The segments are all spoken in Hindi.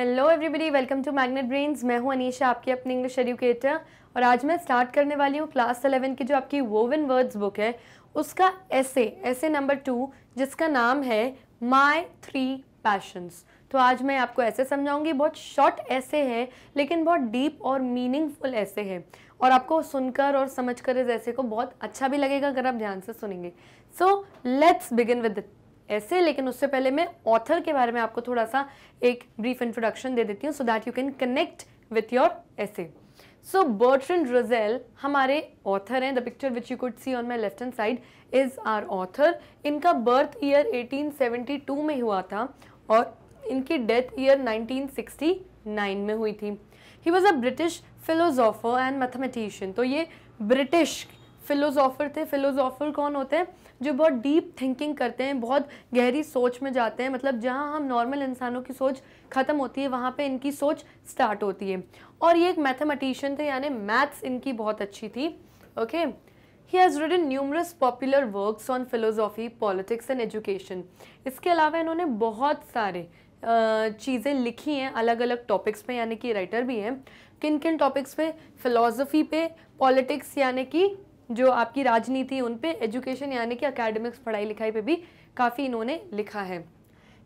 Hello everybody welcome to Magnet Brains मैं हूं अनीशा आपकी अपनी इंग्लिश एडुकेटर और आज मैं स्टार्ट करने वाली हूं क्लास अलेवन की जो आपकी वोवन वर्ड्स बुक है उसका ऐसे ऐसे नंबर टू जिसका नाम है माई थ्री पैशंस तो आज मैं आपको ऐसे समझाऊंगी बहुत शॉर्ट ऐसे है लेकिन बहुत डीप और मीनिंगफुल ऐसे है और आपको सुनकर और समझ कर इस ऐसे को बहुत अच्छा भी लगेगा अगर आप ध्यान से सुनेंगे सो लेट्स बिगिन विद ऐसे लेकिन उससे पहले मैं ऑथर के बारे में आपको थोड़ा सा एक ब्रीफ इंट्रोडक्शन दे देती हूँ so that you can connect with your essay so Bertrand Russell हमारे ऑथर हैं the picture which you could see on my left hand side is our author इनका बर्थ ईयर 1872 में हुआ था और इनकी डेथ ईयर 1969 में हुई थी he was a British philosopher and mathematician तो ये ब्रिटिश फिलोसोफर थे फिलोसोफर कौन होते हैं जो बहुत डीप थिंकिंग करते हैं बहुत गहरी सोच में जाते हैं मतलब जहाँ हम नॉर्मल इंसानों की सोच ख़त्म होती है वहाँ पे इनकी सोच स्टार्ट होती है और ये एक मैथमेटिशियन थे यानी मैथ्स इनकी बहुत अच्छी थी okay he has written numerous popular works on philosophy politics and education इसके अलावा इन्होंने बहुत सारे चीज़ें लिखी हैं अलग अलग टॉपिक्स पे यानी कि राइटर भी हैं किन किन टॉपिक्स पे फिलोसफी पे पॉलिटिक्स यानी कि जो आपकी राजनीति उन पे एजुकेशन यानी कि अकेडमिक्स पढ़ाई लिखाई पे भी काफ़ी इन्होंने लिखा है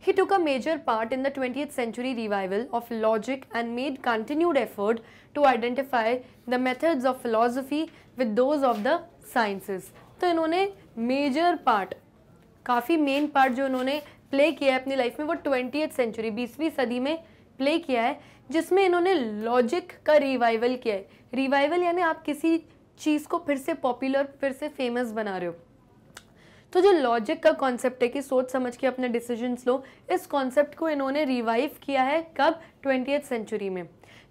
He took a major part in the 20th century revival of logic and made continued effort to identify the methods of philosophy with those of the sciences. तो इन्होंने मेजर पार्ट काफ़ी मेन पार्ट जो इन्होंने प्ले किया है अपनी लाइफ में वो ट्वेंटी सेंचुरी बीसवीं सदी में प्ले किया है जिसमें इन्होंने लॉजिक का रिवाइवल किया है रिवाइवल यानी आप किसी चीज़ को फिर से पॉपुलर फिर से फेमस बना रहे हो तो जो लॉजिक का कॉन्सेप्ट है कि सोच समझ के अपने डिसीजंस लो इस कॉन्सेप्ट को इन्होंने रिवाइव किया है कब ट्वेंटी सेंचुरी में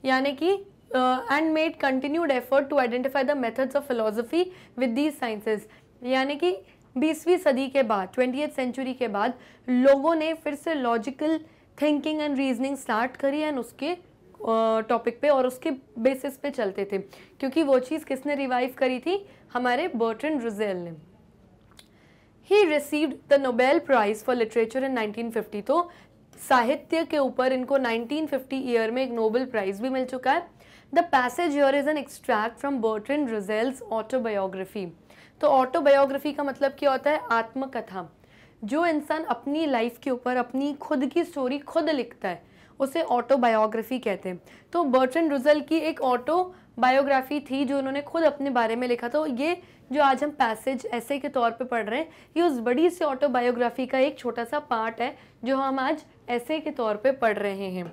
यानी कि and made continued effort to identify the methods of philosophy with these sciences यानी कि बीसवीं सदी के बाद ट्वेंटी सेंचुरी के बाद लोगों ने फिर से logical thinking and reasoning start करी एंड उसके टॉपिक पे और उसके बेसिस पे चलते थे क्योंकि वो चीज़ किसने रिवाइव करी थी हमारे बर्टन रुजेल ने he received the Nobel prize for literature in 1950 तो साहित्य के ऊपर इनको 1950 ईयर में एक नोबेल प्राइज़ भी मिल चुका है the passage your is an extract from Bertrand Russell's autobiography तो ऑटोबायोग्राफी का मतलब क्या होता है आत्मकथा जो इंसान अपनी लाइफ के ऊपर अपनी खुद की स्टोरी खुद लिखता है उसे ऑटोबायोग्राफी कहते हैं तो बर्टन रुजल की एक ऑटो बायोग्राफी थी जो उन्होंने खुद अपने बारे में लिखा तो ये जो आज हम पैसेज ऐसे के तौर पे पढ़ रहे हैं ये उस बड़ी सी ऑटोबायोग्राफी का एक छोटा सा पार्ट है जो हम आज ऐसे के तौर पे पढ़ रहे हैं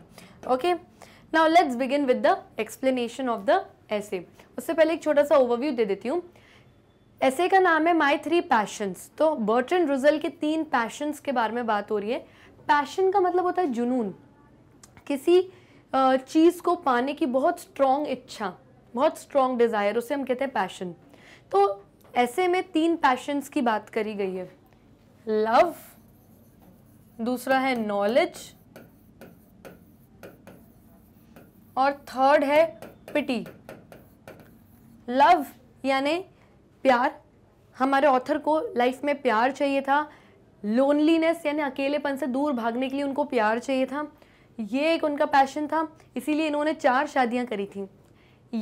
okay now let's begin with the explanation of the essay उससे पहले एक छोटा सा ओवरव्यू दे देती हूँ ऐसे का नाम है माई थ्री पैशंस तो बर्टन रुजल के तीन पैशंस के बारे में बात हो रही है पैशन का मतलब होता है जुनून किसी चीज़ को पाने की बहुत स्ट्रॉन्ग इच्छा बहुत स्ट्रॉन्ग डिज़ायर उसे हम कहते हैं पैशन तो ऐसे में तीन पैशंस की बात करी गई है लव दूसरा है नॉलेज और थर्ड है पिटी लव यानी प्यार हमारे ऑथर को लाइफ में प्यार चाहिए था लोनलीनेस यानी अकेलेपन से दूर भागने के लिए उनको प्यार चाहिए था ये एक उनका पैशन था इसीलिए इन्होंने चार शादियां करी थी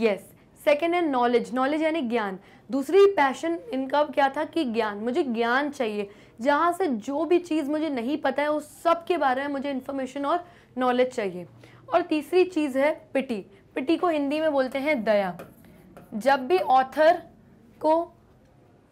यस सेकेंड है नॉलेज नॉलेज यानी ज्ञान दूसरी पैशन इनका क्या था कि ज्ञान मुझे ज्ञान चाहिए जहाँ से जो भी चीज़ मुझे नहीं पता है उस सब के बारे में मुझे इन्फॉर्मेशन और नॉलेज चाहिए और तीसरी चीज़ है पिटी पिटी को हिंदी में बोलते हैं दया जब भी ऑथर को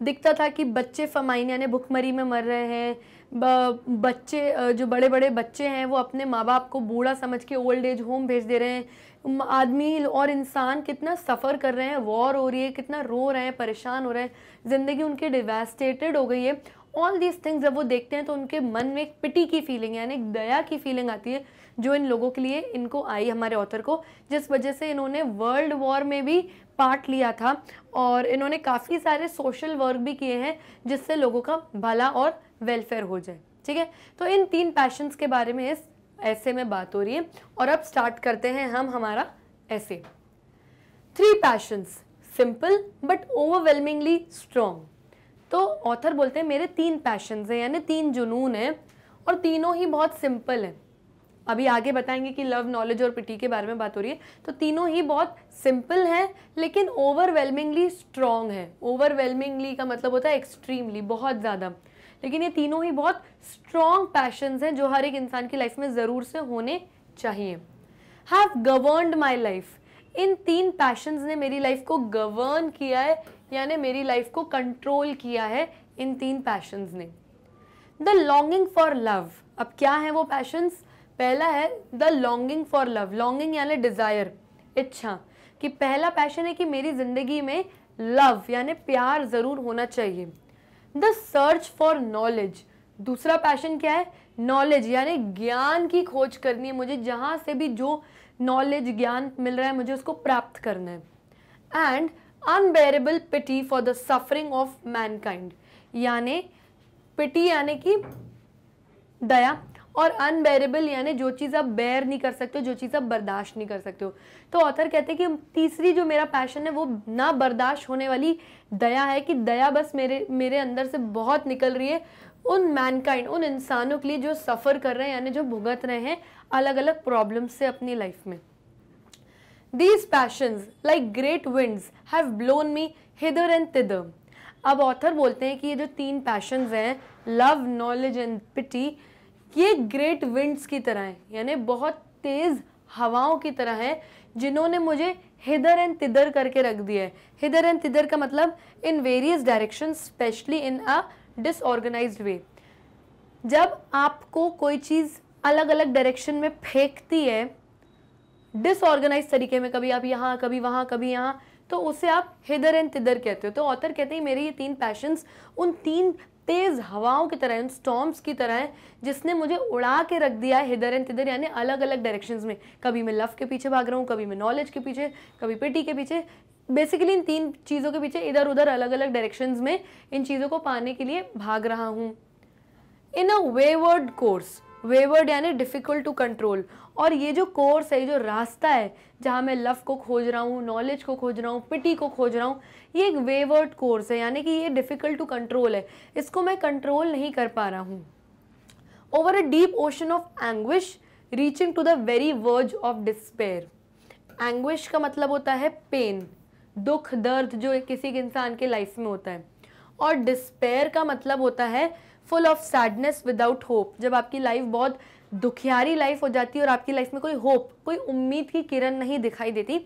दिखता था कि बच्चे फमाइन यानी भुखमरी में मर रहे हैं बच्चे जो बड़े बड़े बच्चे हैं वो अपने माँ बाप को बूढ़ा समझ के ओल्ड एज होम भेज दे रहे हैं आदमी और इंसान कितना सफ़र कर रहे हैं वॉर हो रही है कितना रो रहे हैं परेशान हो रहे हैं ज़िंदगी उनके डिवेस्टेटेड हो गई है ऑल दीज थिंग्स जब वो देखते हैं तो उनके मन में एक पिटी की फीलिंग यानी एक दया की फीलिंग आती है जो इन लोगों के लिए इनको आई हमारे ऑथर को जिस वजह से इन्होंने वर्ल्ड वॉर में भी पार्ट लिया था और इन्होंने काफ़ी सारे सोशल वर्क भी किए हैं जिससे लोगों का भला और वेलफेयर हो जाए ठीक है तो इन तीन पैशंस के बारे में इस ऐसे में बात हो रही है और अब स्टार्ट करते हैं हम हमारा essay three passions simple but overwhelmingly strong तो ऑथर बोलते हैं मेरे तीन पैशंस हैं यानी तीन जुनून हैं और तीनों ही बहुत सिंपल हैं अभी आगे बताएंगे कि लव नॉलेज और पिटी के बारे में बात हो रही है तो तीनों ही बहुत सिंपल हैं लेकिन ओवरवेलमिंगली स्ट्रॉन्ग है ओवरवेलमिंगली का मतलब होता है एक्सट्रीमली बहुत ज़्यादा लेकिन ये तीनों ही बहुत स्ट्रॉन्ग पैशंस हैं जो हर एक इंसान की लाइफ में ज़रूर से होने चाहिए हैव गवर्नड माई लाइफ इन तीन पैशंस ने मेरी लाइफ को गवर्न किया है यानी मेरी लाइफ को कंट्रोल किया है इन तीन पैशंस ने द लॉन्गिंग फॉर लव अब क्या है वो पैशंस पहला है the longing for love longing यानी डिज़ायर इच्छा कि पहला पैशन है कि मेरी ज़िंदगी में लव यानी प्यार ज़रूर होना चाहिए द सर्च फॉर नॉलेज दूसरा पैशन क्या है नॉलेज यानी ज्ञान की खोज करनी है मुझे जहाँ से भी जो नॉलेज ज्ञान मिल रहा है मुझे उसको प्राप्त करना है and unbearable pity for the suffering of mankind यानी पिटी यानी कि दया और अनबेरेबल यानी जो चीज़ आप बेयर नहीं कर सकते हो जो चीज़ आप बर्दाश्त नहीं कर सकते हो तो ऑथर कहते हैं कि तीसरी जो मेरा पैशन है वो ना बर्दाश्त होने वाली दया है कि दया बस मेरे मेरे अंदर से बहुत निकल रही है उन मैनकाइंड उन इंसानों के लिए जो सफ़र कर रहे हैं यानी जो भुगत रहे हैं अलग अलग प्रॉब्लम्स से अपनी लाइफ में these passions like great winds have blown me hither and thither अब ऑथर बोलते हैं कि ये जो तीन पैशंस हैं लव नॉलेज एंड पिटी ये ग्रेट विंड्स की तरह हैं यानी बहुत तेज़ हवाओं की तरह हैं जिन्होंने मुझे हिदर एंड तिदर करके रख दिया है हिदर एंड तिदर का मतलब in various direction specially in a disorganize way जब आपको कोई चीज़ अलग अलग डायरेक्शन में फेंकती है डिसऑर्गेनाइज तरीके में कभी आप यहाँ कभी वहाँ कभी यहाँ तो उसे आप हिदर एंड तिदर कहते हो तो ऑथर कहते हैं मेरे ये तीन पैशंस उन तीन तेज़ हवाओं की तरह उन स्टॉम्स की तरह है जिसने मुझे उड़ा के रख दिया है हिधर एंड तिधर यानी अलग अलग डायरेक्शंस में कभी मैं लव के पीछे भाग रहा हूँ कभी मैं नॉलेज के पीछे कभी पिटी के पीछे बेसिकली इन तीन चीज़ों के पीछे इधर उधर अलग अलग डायरेक्शंस में इन चीज़ों को पाने के लिए भाग रहा हूँ in a wayward course wayward यानी डिफ़िकल्ट टू कंट्रोल और ये जो कोर्स है ये जो रास्ता है जहाँ मैं लव को खोज रहा हूँ नॉलेज को खोज रहा हूँ पिटी को खोज रहा हूँ ये एक वेवर्ड कोर्स है यानी कि ये डिफ़िकल्ट टू कंट्रोल है इसको मैं कंट्रोल नहीं कर पा रहा हूँ over a deep ocean of anguish reaching to the very verge of despair anguish का मतलब होता है पेन दुख दर्द जो किसी इंसान के लाइफ में होता है और डिस्पेयर का मतलब होता है full of sadness without hope जब आपकी लाइफ बहुत दुखियारी लाइफ हो जाती है और आपकी लाइफ में कोई होप कोई उम्मीद की किरण नहीं दिखाई देती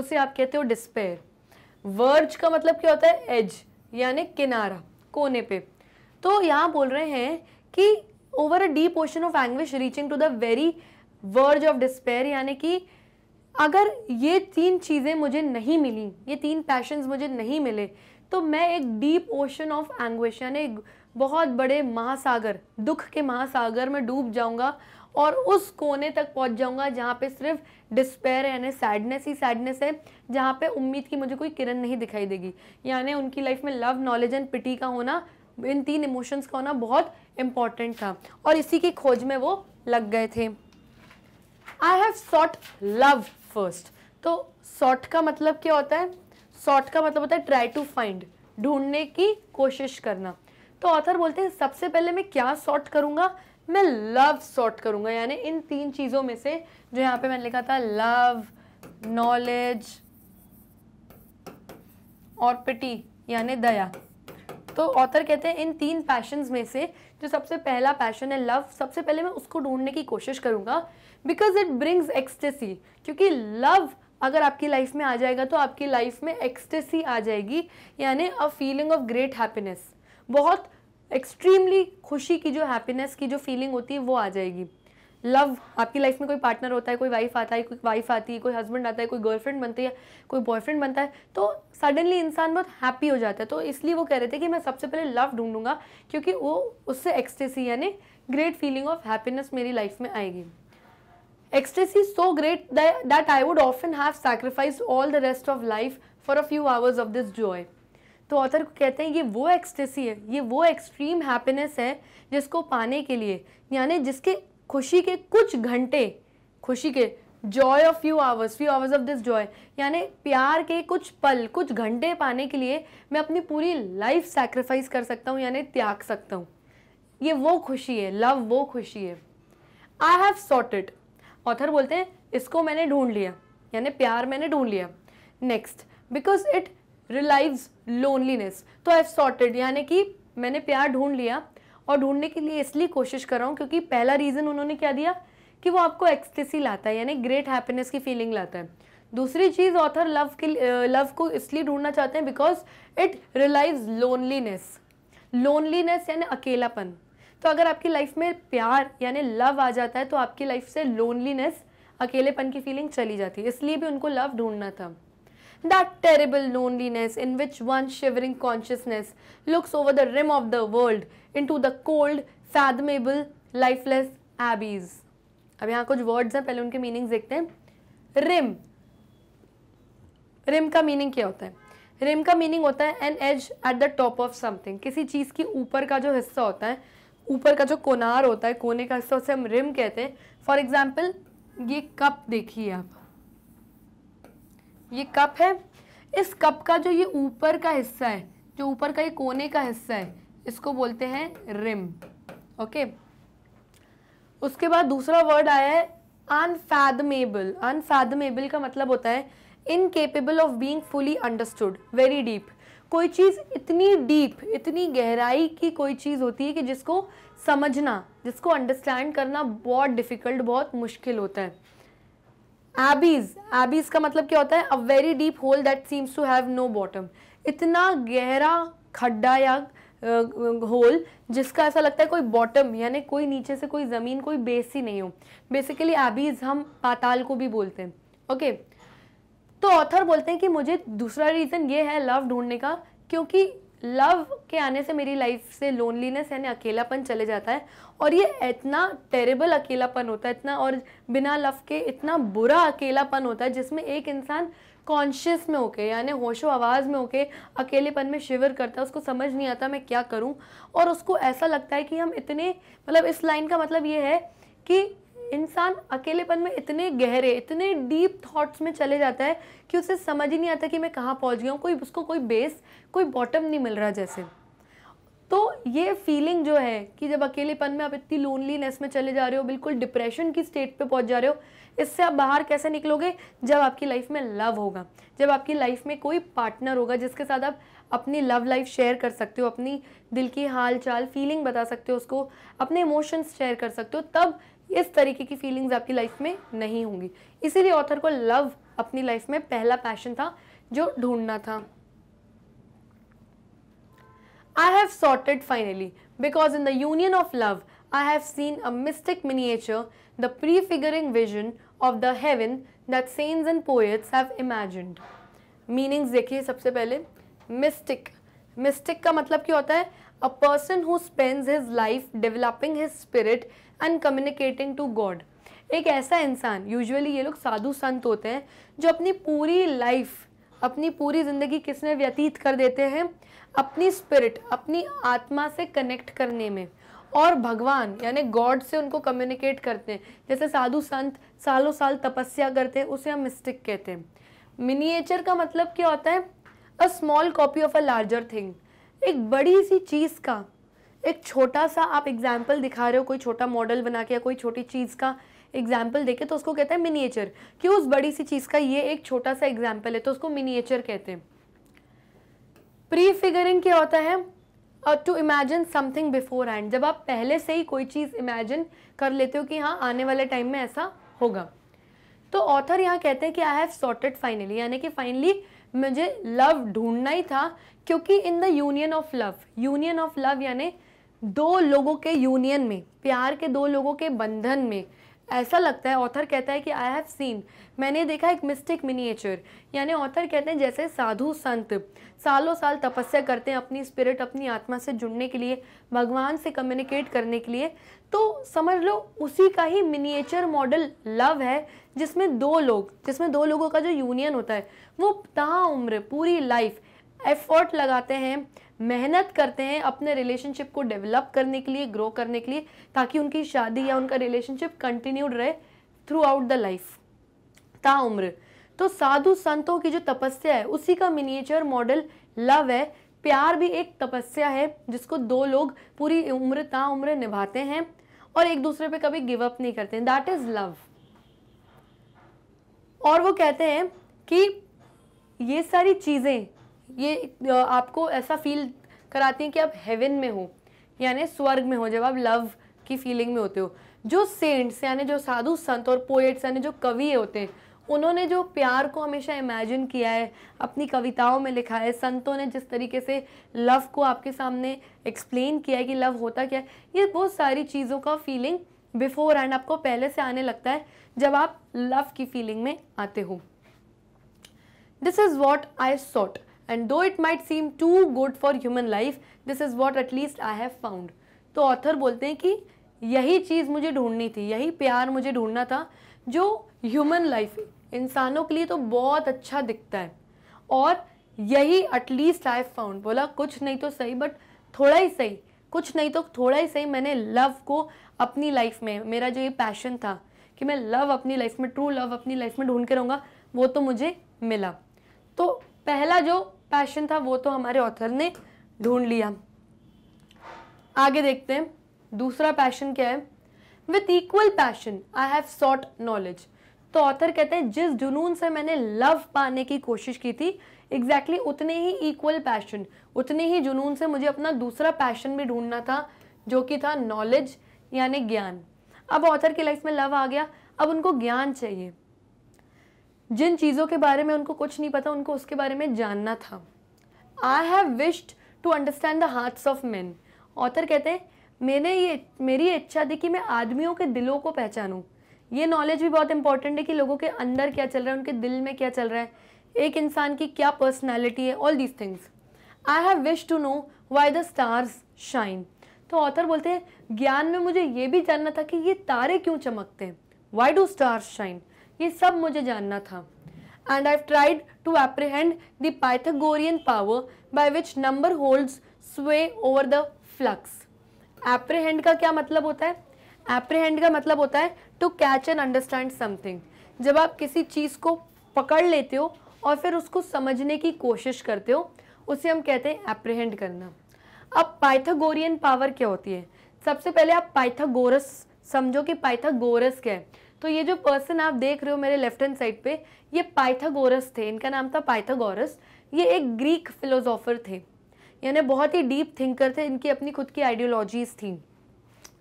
उसे आप कहते हो डिस्पेयर वर्ज का मतलब क्या होता है एज यानी किनारा कोने पे तो यहाँ बोल रहे हैं कि over a deep ocean of anguish reaching to the very verge of despair यानी कि अगर ये तीन चीज़ें मुझे नहीं मिली ये तीन पैशंस मुझे नहीं मिले तो मैं एक डीप ओशन ऑफ एंग्विश यानी बहुत बड़े महासागर दुख के महासागर में डूब जाऊंगा और उस कोने तक पहुंच जाऊंगा जहाँ पे सिर्फ डिस्पेयर यानी सैडनेस ही सैडनेस है जहाँ पे उम्मीद की मुझे कोई किरण नहीं दिखाई देगी यानी उनकी लाइफ में लव नॉलेज एंड पिटी का होना इन तीन इमोशंस का होना बहुत इम्पॉर्टेंट था और इसी की खोज में वो लग गए थे I have sought love first तो सॉट का मतलब क्या होता है सॉट का मतलब होता है ट्राई टू फाइंड ढूंढने की कोशिश करना तो ऑथर बोलते हैं सबसे पहले मैं क्या सॉर्ट करूंगा मैं लव सॉर्ट करूंगा यानी इन तीन चीज़ों में से जो यहाँ पे मैंने लिखा था लव नॉलेज और पिटी यानी दया तो ऑथर कहते हैं इन तीन पैशन में से जो सबसे पहला पैशन है लव सबसे पहले मैं उसको ढूंढने की कोशिश करूंगा बिकॉज इट ब्रिंग्स एक्सटेसी क्योंकि लव अगर आपकी लाइफ में आ जाएगा तो आपकी लाइफ में एक्सटेसी आ जाएगी यानी a feeling of great happiness बहुत एक्सट्रीमली खुशी की जो हैप्पीनेस की जो फीलिंग होती है वो आ जाएगी लव आपकी लाइफ में कोई पार्टनर होता है कोई वाइफ आता है कोई वाइफ आती है कोई हस्बैंड आता है कोई गर्लफ्रेंड बनती है कोई बॉयफ्रेंड बनता है तो सडनली इंसान बहुत हैप्पी हो जाता है तो इसलिए वो कह रहे थे कि मैं सबसे पहले लव ढूंढूंगा क्योंकि वो उससे एक्सटेसी यानी ग्रेट फीलिंग ऑफ हैप्पीनेस मेरी लाइफ में आएगी ecstasy so great that I would often have sacrifice all the rest of life for a few hours of this joy तो ऑथर को कहते हैं ये वो एक्सटेसी है ये वो एक्सट्रीम हैप्पीनेस है जिसको पाने के लिए यानी जिसके खुशी के कुछ घंटे खुशी के joy of few hours few hours of this joy यानी प्यार के कुछ पल कुछ घंटे पाने के लिए मैं अपनी पूरी लाइफ सेक्रीफाइस कर सकता हूँ यानी त्याग सकता हूँ ये वो खुशी है लव वो खुशी है I have sought it author बोलते हैं इसको मैंने ढूंढ लिया यानी प्यार मैंने ढूंढ लिया next because it relieves loneliness तो आई सॉर्टेड यानी कि मैंने प्यार ढूंढ लिया और ढूंढने के लिए इसलिए कोशिश कर रहा हूँ क्योंकि पहला रीज़न उन्होंने क्या दिया कि वो आपको एक्सटेसी लाता है यानी ग्रेट हैप्पीनेस की फीलिंग लाता है दूसरी चीज़ ऑथर लव के लव को इसलिए ढूंढना चाहते हैं because it relieves loneliness loneliness यानी अकेलापन तो अगर आपकी लाइफ में प्यार यानी लव आ जाता है तो आपकी लाइफ से लोनलीनेस अकेलेपन की फीलिंग चली जाती है इसलिए भी उनको लव ढूंढना था that terrible loneliness in which one shivering consciousness looks over the rim of the world into the cold, fathomable, lifeless abyss अब यहाँ कुछ वर्ड्स हैं पहले उनके मीनिंग्स देखते हैं रिम रिम का मीनिंग क्या होता है रिम का मीनिंग होता है an edge at the top of something किसी चीज़ के ऊपर का जो हिस्सा होता है ऊपर का जो कोनार होता है कोने का हिस्सा उसे हम रिम कहते हैं फॉर एग्जाम्पल ये कप देखिए आप ये कप है इस कप का जो ये ऊपर का हिस्सा है जो ऊपर का ये कोने का हिस्सा है इसको बोलते हैं रिम ओके उसके बाद दूसरा वर्ड आया है अनफैदमेबल अनफैदमेबल का मतलब होता है incapable of being fully understood very deep कोई चीज़ इतनी डीप इतनी गहराई की कोई चीज़ होती है कि जिसको समझना जिसको अंडरस्टैंड करना बहुत डिफ़िकल्ट बहुत मुश्किल होता है एबीज एबीज का मतलब क्या होता है a very deep hole that seems to have no bottom इतना गहरा खड्डा या होल जिसका ऐसा लगता है कोई बॉटम यानी कोई नीचे से कोई ज़मीन कोई बेस ही नहीं हो बेसिकली एबीज हम पाताल को भी बोलते हैं ओके okay. तो ऑथर बोलते हैं कि मुझे दूसरा रीज़न ये है लव ढूंढने का क्योंकि लव के आने से मेरी लाइफ से लोनलीनेस यानी अकेलापन चले जाता है और ये इतना टेरेबल अकेलापन होता है इतना और बिना लव के इतना बुरा अकेलापन होता है जिसमें एक इंसान कॉन्शियस में होके यानी होशो आवाज़ में होके अकेलेपन में शिविर करता है उसको समझ नहीं आता मैं क्या करूं और उसको ऐसा लगता है कि हम इतने मतलब इस लाइन का मतलब ये है कि इंसान अकेलेपन में इतने गहरे इतने डीप थॉट्स में चले जाता है कि उसे समझ ही नहीं आता कि मैं कहाँ पहुँच गया हूँ कोई उसको कोई बेस कोई बॉटम नहीं मिल रहा जैसे तो ये फीलिंग जो है कि जब अकेलेपन में आप इतनी लोनलीनेस में चले जा रहे हो बिल्कुल डिप्रेशन की स्टेट पे पहुंच जा रहे हो इससे आप बाहर कैसे निकलोगे जब आपकी लाइफ में लव होगा जब आपकी लाइफ में कोई पार्टनर होगा जिसके साथ आप अपनी लव लाइफ शेयर कर सकते हो अपनी दिल की हाल चाल फीलिंग बता सकते हो उसको अपने इमोशंस शेयर कर सकते हो तब इस तरीके की फीलिंग्स आपकी लाइफ में नहीं होंगी इसीलिए ऑथर को लव अपनी लाइफ में पहला पैशन था जो ढूंढना था I have sorted finally because in the union of love I have seen a mystic miniature the prefiguring vision of the heaven that saints and poets have imagined meanings देखिए सबसे पहले मिस्टिक मिस्टिक का मतलब क्या होता है a person who spends his life developing his spirit and communicating to God. एक ऐसा इंसान यूजुअली ये लोग साधु संत होते हैं जो अपनी पूरी लाइफ अपनी पूरी ज़िंदगी किसने व्यतीत कर देते हैं अपनी स्पिरिट अपनी आत्मा से कनेक्ट करने में और भगवान यानी गॉड से उनको कम्युनिकेट करते हैं जैसे साधु संत सालों साल तपस्या करते हैं उसे हम मिस्टिक कहते हैं मिनिएचर का मतलब क्या होता है a small copy of a larger thing एक बड़ी सी चीज़ का एक छोटा सा आप एग्जाम्पल दिखा रहे हो कोई छोटा मॉडल बना के या कोई छोटी चीज़ का एग्जाम्पल देके तो उसको कहते हैं मिनिएचर कि उस बड़ी सी चीज़ का ये एक छोटा सा एग्जाम्पल है तो उसको मिनिएचर कहते हैं प्री फिगरिंग क्या होता है to imagine something beforehand जब आप पहले से ही कोई चीज़ इमेजिन कर लेते हो कि हाँ आने वाले टाइम में ऐसा होगा तो ऑथर यहाँ कहते हैं कि आई हैव सॉर्टेड फाइनली यानी कि फाइनली मुझे लव ढूंढना ही था क्योंकि in the union of love union of love यानी दो लोगों के यूनियन में प्यार के दो लोगों के बंधन में ऐसा लगता है ऑथर कहता है कि आई हैव सीन मैंने देखा एक मिस्टिक मिनिएचर यानी ऑथर कहते हैं जैसे साधु संत सालों साल तपस्या करते हैं अपनी स्पिरिट अपनी आत्मा से जुड़ने के लिए भगवान से कम्युनिकेट करने के लिए तो समझ लो उसी का ही मिनिएचर मॉडल लव है जिसमें दो लोग जिसमें दो लोगों का जो यूनियन होता है वो तहाँ उम्र पूरी लाइफ एफर्ट लगाते हैं मेहनत करते हैं अपने रिलेशनशिप को डेवलप करने के लिए ग्रो करने के लिए ताकि उनकी शादी या उनका रिलेशनशिप कंटिन्यूड रहे थ्रू आउट द लाइफ ताउम्र तो साधु संतों की जो तपस्या है उसी का मिनिएचर मॉडल लव है प्यार भी एक तपस्या है जिसको दो लोग पूरी उम्र ता उम्र निभाते हैं और एक दूसरे पे कभी गिव अप नहीं करते दैट इज़ लव और वो कहते हैं कि ये सारी चीज़ें ये आपको ऐसा फील कराती हैं कि आप हेवन में हो यानी स्वर्ग में हो जब आप लव की फीलिंग में होते हो जो सेंट्स यानी जो साधु संत और पोएट्स यानी जो कवि होते हैं उन्होंने जो प्यार को हमेशा इमेजिन किया है अपनी कविताओं में लिखा है संतों ने जिस तरीके से लव को आपके सामने एक्सप्लेन किया है कि लव होता क्या है ये बहुत सारी चीज़ों का फीलिंग बिफोर एंड आपको पहले से आने लगता है जब आप लव की फीलिंग में आते हो this is what I sought and though it might seem too good for human life this is what at least I have found तो ऑथर बोलते हैं कि यही चीज़ मुझे ढूंढनी थी यही प्यार मुझे ढूंढना था जो ह्यूमन लाइफ इंसानों के लिए तो बहुत अच्छा दिखता है और यही एटलीस्ट आई फाउंड बोला कुछ नहीं तो सही बट थोड़ा ही सही कुछ नहीं तो थोड़ा ही सही मैंने लव को अपनी लाइफ में मेरा जो ये पैशन था कि मैं लव अपनी लाइफ में ट्रू लव अपनी लाइफ में ढूंढ के रहूँगा वो तो मुझे मिला तो पहला जो पैशन था वो तो हमारे ऑथर ने ढूंढ लिया आगे देखते हैं दूसरा पैशन क्या है with equal passion I have sought knowledge तो ऑथर कहते हैं जिस जुनून से मैंने लव पाने की कोशिश की थी एग्जैक्टली exactly उतने ही इक्वल पैशन उतने ही जुनून से मुझे अपना दूसरा पैशन भी ढूंढना था जो कि था नॉलेज यानी ज्ञान अब ऑथर की लाइफ में लव आ गया अब उनको ज्ञान चाहिए जिन चीज़ों के बारे में उनको कुछ नहीं पता उनको उसके बारे में जानना था I have wished to understand the hearts of man author कहते हैं मैंने ये मेरी इच्छा थी कि मैं आदमियों के दिलों को पहचानूँ ये नॉलेज भी बहुत इंपॉर्टेंट है कि लोगों के अंदर क्या चल रहा है उनके दिल में क्या चल रहा है एक इंसान की क्या पर्सनैलिटी है all these things I have wish to know why the stars shine तो ऑथर बोलते हैं ज्ञान में मुझे ये भी जानना था कि ये तारे क्यों चमकते हैं वाई डू स्टार्स शाइन ये सब मुझे जानना था and I tried to apprehend the Pythagorean power by which number holds sway over the flux apprehend का क्या मतलब होता है एप्रीहेंड का मतलब होता है to catch and understand something जब आप किसी चीज़ को पकड़ लेते हो और फिर उसको समझने की कोशिश करते हो उसे हम कहते हैं एप्रिहेंड करना अब पाइथागोरियन पावर क्या होती है सबसे पहले आप पाइथागोरस समझो कि पाइथागोरस क्या है तो ये जो पर्सन आप देख रहे हो मेरे लेफ्ट हैंड साइड पे ये पाइथागोरस थे इनका नाम था पाइथागोरस ये एक ग्रीक फिलोसोफर थे यानी बहुत ही डीप थिंकर थे इनकी अपनी खुद की आइडियोलॉजीज थी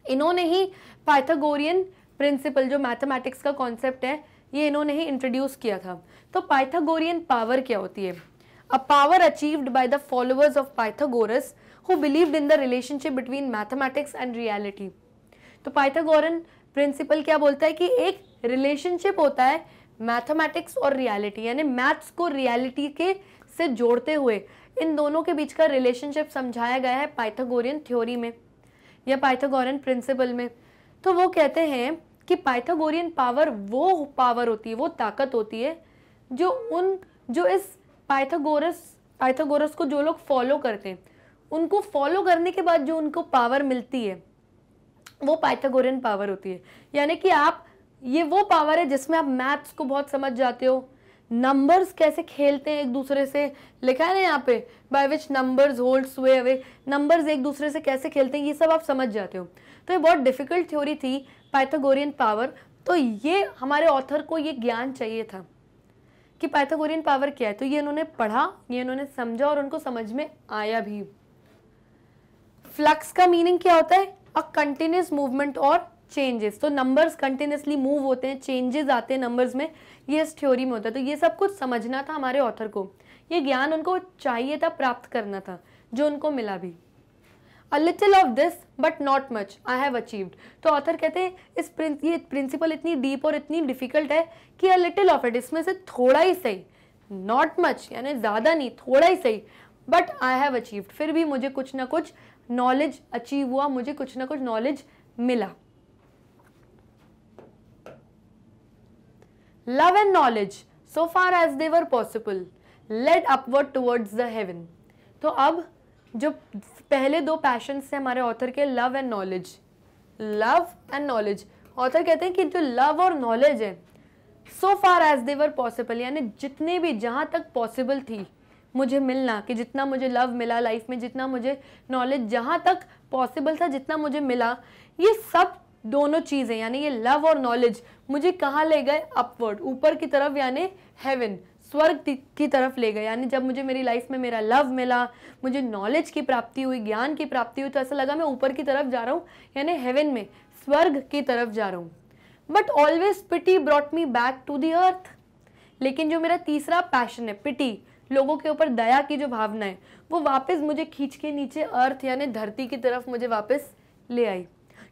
इन्होंने ही पाइथागोरियन प्रिंसिपल जो मैथमेटिक्स का कॉन्सेप्ट है ये इन्होंने ही इंट्रोड्यूस किया था तो पाइथागोरियन पावर क्या होती है a power achieved by the followers of Pythagoras who believe in the relationship between mathematics and reality तो पाइथागोरन प्रिंसिपल क्या बोलता है कि एक रिलेशनशिप होता है मैथमेटिक्स और रियलिटी यानी मैथ्स को रियलिटी के से जोड़ते हुए इन दोनों के बीच का रिलेशनशिप समझाया गया है पाइथागोरियन थ्योरी में या पाइथागोरियन प्रिंसिपल में तो वो कहते हैं कि पाइथागोरियन पावर वो पावर होती है वो ताकत होती है जो उन जो इस पाइथागोरस पाइथागोरस को जो लोग फॉलो करते हैं उनको फॉलो करने के बाद जो उनको पावर मिलती है वो पाइथागोरियन पावर होती है यानी कि आप ये वो पावर है जिसमें आप मैथ्स को बहुत समझ जाते हो नंबर्स कैसे खेलते हैं एक दूसरे से लिखा है ना यहाँ पे बाय विच नंबर्स होल्ड्स हुए अवे नंबर्स एक दूसरे से कैसे खेलते हैं ये सब आप समझ जाते हो तो ये बहुत डिफिकल्ट थ्योरी थी पाइथागोरियन पावर तो ये हमारे ऑथर को ये ज्ञान चाहिए था कि पाइथागोरियन पावर क्या है तो ये उन्होंने पढ़ा ये उन्होंने समझा और उनको समझ में आया भी फ्लक्स का मीनिंग क्या होता है अ कंटिन्यूस मूवमेंट और चेंजेस तो नंबर्स कंटिन्यूसली मूव होते हैं चेंजेस आते हैं नंबर्स में ये इस थ्योरी में होता है तो ये सब कुछ समझना था हमारे ऑथर को ये ज्ञान उनको चाहिए था प्राप्त करना था जो उनको मिला भी a little of this but not much I have achieved तो ऑथर कहते हैं इस ये प्रिंसिपल इतनी डीप और इतनी डिफिकल्ट है कि अ लिटिल ऑफ इट इसमें से थोड़ा ही सही नॉट मच यानी ज़्यादा नहीं थोड़ा ही सही बट आई हैव अचीव्ड फिर भी मुझे कुछ ना कुछ नॉलेज अचीव हुआ मुझे कुछ ना कुछ नॉलेज मिला love and knowledge so far as they were possible led upward towards the heaven तो अब जो पहले दो पैशन हैं हमारे ऑथर के love and knowledge love and knowledge author कहते हैं कि जो लव और नॉलेज है सो फार एज देवर पॉसिबल यानी जितने भी जहाँ तक पॉसिबल थी मुझे मिलना कि जितना मुझे लव मिला लाइफ में जितना मुझे नॉलेज जहाँ तक पॉसिबल था जितना मुझे मिला ये सब दोनों चीज़ें यानी ये लव और नॉलेज मुझे कहाँ ले गए अपवर्ड ऊपर की तरफ यानी हेवन स्वर्ग की तरफ ले गए यानी जब मुझे मेरी लाइफ में मेरा लव मिला मुझे नॉलेज की प्राप्ति हुई ज्ञान की प्राप्ति हुई तो ऐसा लगा मैं ऊपर की तरफ जा रहा हूँ यानी हेवन में स्वर्ग की तरफ जा रहा हूँ but always pity brought me back to the earth लेकिन जो मेरा तीसरा पैशन है पिटी लोगों के ऊपर दया की जो भावना है वो वापस मुझे खींच के नीचे अर्थ यानी धरती की तरफ मुझे वापस ले आई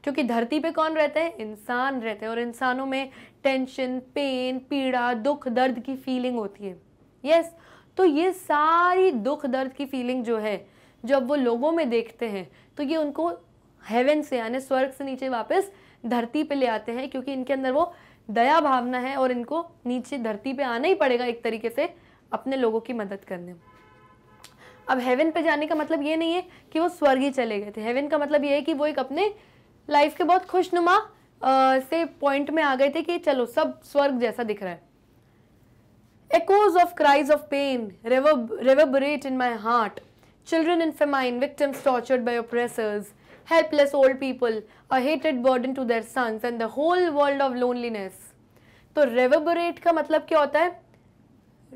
क्योंकि धरती पे कौन रहते हैं इंसान रहते हैं और इंसानों में टेंशन पेन पीड़ा दुख दर्द की फीलिंग होती है यस yes, तो ये सारी दुख दर्द की फीलिंग जो है जब वो लोगों में देखते हैं तो ये उनको हेवन से यानी स्वर्ग से नीचे वापस धरती पे ले आते हैं क्योंकि इनके अंदर वो दया भावना है और इनको नीचे धरती पे आना ही पड़ेगा एक तरीके से अपने लोगों की मदद करने में अब हेवन पे जाने का मतलब ये नहीं है कि वो स्वर्ग ही चले गए थे हेवन का मतलब ये है कि वो एक अपने लाइफ के बहुत खुशनुमा से पॉइंट में आ गए थे कि चलो सब स्वर्ग जैसा दिख रहा है echoes of cries of pain reverberate in my heart children in famine victims tortured by oppressors helpless old people a hated burden to their sons and the whole world of loneliness तो रेवरेट का मतलब क्या होता है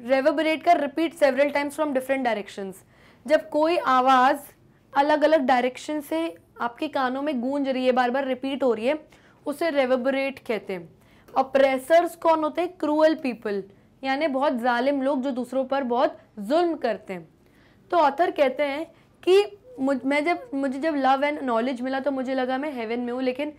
रेवरेट का repeat several times from different direction जब कोई आवाज़ अलग अलग डायरेक्शन से आपके कानों में गूंज रही है बार बार रिपीट हो रही है उसे रेवबरेट कहते हैं अप्रेसर्स कौन होते हैं क्रूअल पीपल यानी बहुत जालिम लोग जो दूसरों पर बहुत जुल्म करते हैं तो ऑथर कहते हैं कि मुझ मैं जब मुझे जब लव एंड नॉलेज मिला तो मुझे लगा मैं हेवन में हूँ लेकिन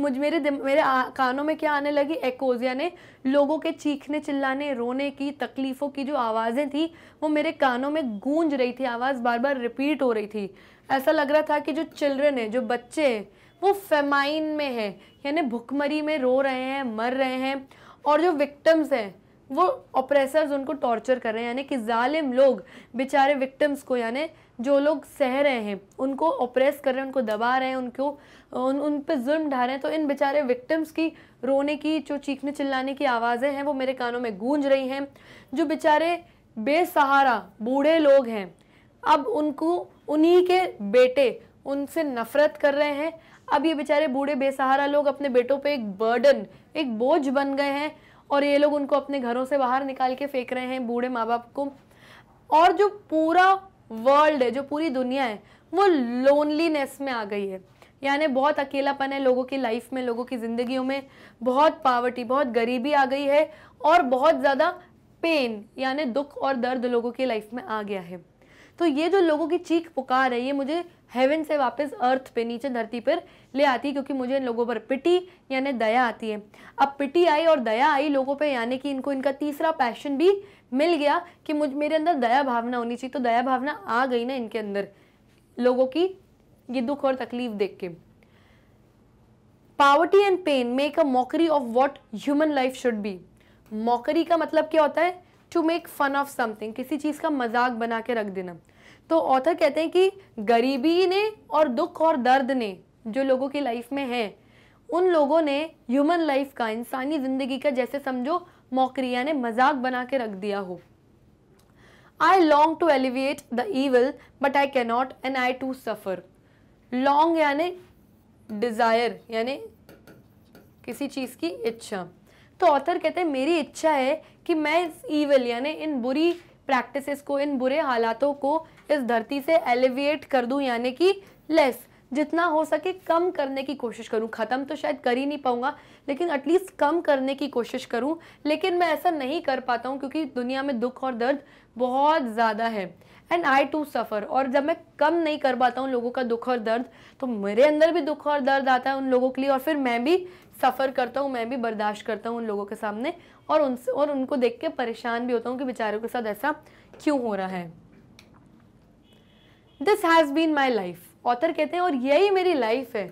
मुझ मेरे मेरे आ, कानों में क्या आने लगी एकोज यानी लोगों के चीखने चिल्लाने रोने की तकलीफ़ों की जो आवाज़ें थी वो मेरे कानों में गूंज रही थी आवाज़ बार बार रिपीट हो रही थी ऐसा लग रहा था कि जो चिल्ड्रन है जो बच्चे हैं वो फेमाइन में है यानी भुखमरी में रो रहे हैं मर रहे हैं और जो विक्टम्स हैं वो ऑपरेसर्स उनको टॉर्चर कर रहे हैं यानी कि जालिम लोग बेचारे विक्टम्स को यानी जो लोग सह रहे हैं उनको ऑपरेस कर रहे हैं उनको दबा रहे हैं उनको उन उन पर जुर्म ढा रहे हैं तो इन बेचारे विक्टम्स की रोने की जो चीखने चिल्लाने की आवाज़ें हैं वो मेरे कानों में गूंज रही हैं जो बेचारे बेसहारा बूढ़े लोग हैं अब उनको उन्हीं के बेटे उनसे नफ़रत कर रहे हैं अब ये बेचारे बूढ़े बेसहारा लोग अपने बेटों पे एक बर्डन एक बोझ बन गए हैं और ये लोग उनको अपने घरों से बाहर निकाल के फेंक रहे हैं बूढ़े माँ बाप को और जो पूरा वर्ल्ड है जो पूरी दुनिया है वो लोनलीनेस में आ गई है यानी बहुत अकेलापन है लोगों की लाइफ में लोगों की ज़िंदगियों में बहुत पावर्टी बहुत गरीबी आ गई है और बहुत ज़्यादा पेन यानी दुख और दर्द लोगों की लाइफ में आ गया है तो ये जो लोगों की चीख पुकार है ये मुझे हेवन से वापस अर्थ पे नीचे धरती पर ले आती है क्योंकि मुझे इन लोगों पर पिटी यानी दया आती है अब पिटी आई और दया आई लोगों पे यानी कि इनको इनका तीसरा पैशन भी मिल गया कि मुझ मेरे अंदर दया भावना होनी चाहिए तो दया भावना आ गई ना इनके अंदर लोगों की ये दुख और तकलीफ देख के poverty and pain make a mockery of what human life should be mockery का मतलब क्या होता है to make fun of something किसी चीज़ का मजाक बना के रख देना तो ऑथर कहते हैं कि गरीबी ने और दुख और दर्द ने जो लोगों की लाइफ में है उन लोगों ने ह्यूमन लाइफ का इंसानी ज़िंदगी का जैसे समझो मौकरिया ने मजाक बना के रख दिया हो I long to alleviate the evil but I cannot and I too suffer long यानि डिज़ायर यानि किसी चीज़ की इच्छा तो ऑथर कहते हैं मेरी इच्छा है कि मैं इस ईवल यानी इन बुरी प्रैक्टिसेस को इन बुरे हालातों को इस धरती से एलिविएट कर दूं यानी कि लेस जितना हो सके कम करने की कोशिश करूं ख़त्म तो शायद कर ही नहीं पाऊंगा लेकिन एटलीस्ट कम करने की कोशिश करूं लेकिन मैं ऐसा नहीं कर पाता हूं क्योंकि दुनिया में दुख और दर्द बहुत ज़्यादा है एंड आई टू सफ़र और जब मैं कम नहीं कर पाता हूँ लोगों का दुख और दर्द तो मेरे अंदर भी दुख और दर्द आता है उन लोगों के लिए और फिर मैं भी सफ़र करता हूँ मैं भी बर्दाश्त करता हूँ उन लोगों के सामने और उनसे और उनको देख के परेशान भी होता हूँ कि बेचारों के साथ ऐसा क्यों हो रहा है this has been my life author कहते हैं और यही मेरी लाइफ है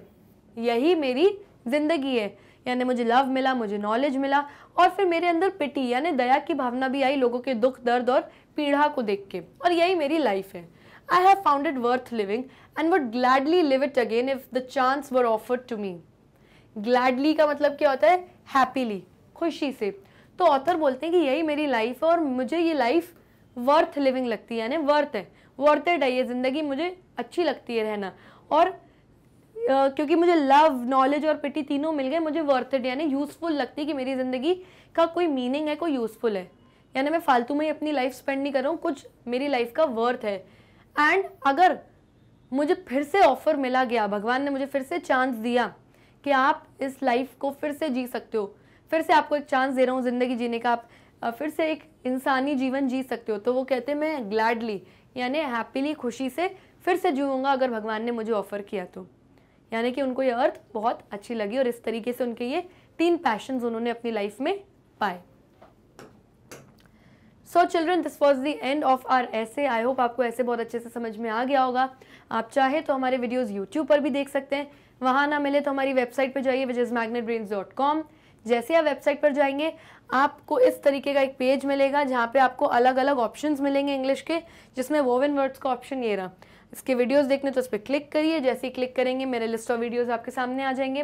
यही मेरी ज़िंदगी है यानी मुझे लव मिला मुझे नॉलेज मिला और फिर मेरे अंदर पिटी यानी दया की भावना भी आई लोगों के दुख दर्द और पीड़ा को देख के और यही मेरी लाइफ है I have found it worth living and would gladly live it again if the chance were offered to me gladly का मतलब क्या होता है हैप्पीली खुशी से तो ऑथर बोलते हैं कि यही मेरी लाइफ है और मुझे ये लाइफ वर्थ लिविंग लगती है यानी वर्थ है वर्थ है ये ज़िंदगी मुझे अच्छी लगती है रहना और Uh, क्योंकि मुझे लव नॉलेज और पिटी तीनों मिल गए मुझे वर्थ इट यानी यूज़फुल लगती है कि मेरी ज़िंदगी का कोई मीनिंग है कोई यूज़फुल है यानी मैं फालतू में ही अपनी लाइफ स्पेंड नहीं कर रहा हूँ कुछ मेरी लाइफ का वर्थ है एंड अगर मुझे फिर से ऑफ़र मिला गया भगवान ने मुझे फिर से चांस दिया कि आप इस लाइफ को फिर से जी सकते हो फिर से आपको एक चांस दे रहा हूँ ज़िंदगी जीने का आप फिर से एक इंसानी जीवन जी सकते हो तो वो कहते हैं मैं ग्लैडली यानी हैप्पीली खुशी से फिर से जीऊँगा अगर भगवान ने मुझे ऑफ़र किया तो यानी कि उनको ये अर्थ बहुत अच्छी लगी और इस तरीके से उनके ये तीन पैशंस उन्होंने अपनी लाइफ में पाए so children this was the end of our ऐसे आई होप आपको ऐसे बहुत अच्छे से समझ में आ गया होगा आप चाहे तो हमारे वीडियोज़ यूट्यूब पर भी देख सकते हैं वहाँ ना मिले तो हमारी वेबसाइट पर जाइए which is Magnet Brains dot com जैसे आप वेबसाइट पर जाएंगे आपको इस तरीके का एक पेज मिलेगा जहाँ पे आपको अलग अलग ऑप्शंस मिलेंगे इंग्लिश के जिसमें वोवन वर्ड्स का ऑप्शन ये रहा इसके वीडियोस देखने तो उस पर क्लिक करिए जैसे ही क्लिक करेंगे मेरे लिस्ट ऑफ वीडियोस आपके सामने आ जाएंगे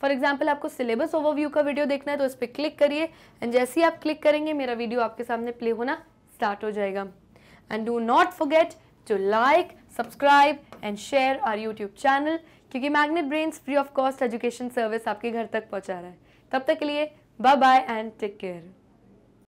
फॉर एग्जाम्पल आपको सिलेबस ओवरव्यू का वीडियो देखना है तो उस पर क्लिक करिए एंड जैसे ही आप क्लिक करेंगे मेरा वीडियो आपके सामने प्ले होना स्टार्ट हो जाएगा and do not forget to like subscribe and share our YouTube channel क्योंकि Magnet Brains free of cost education service आपके घर तक पहुंचा रहा है तब तक के लिए bye bye and take care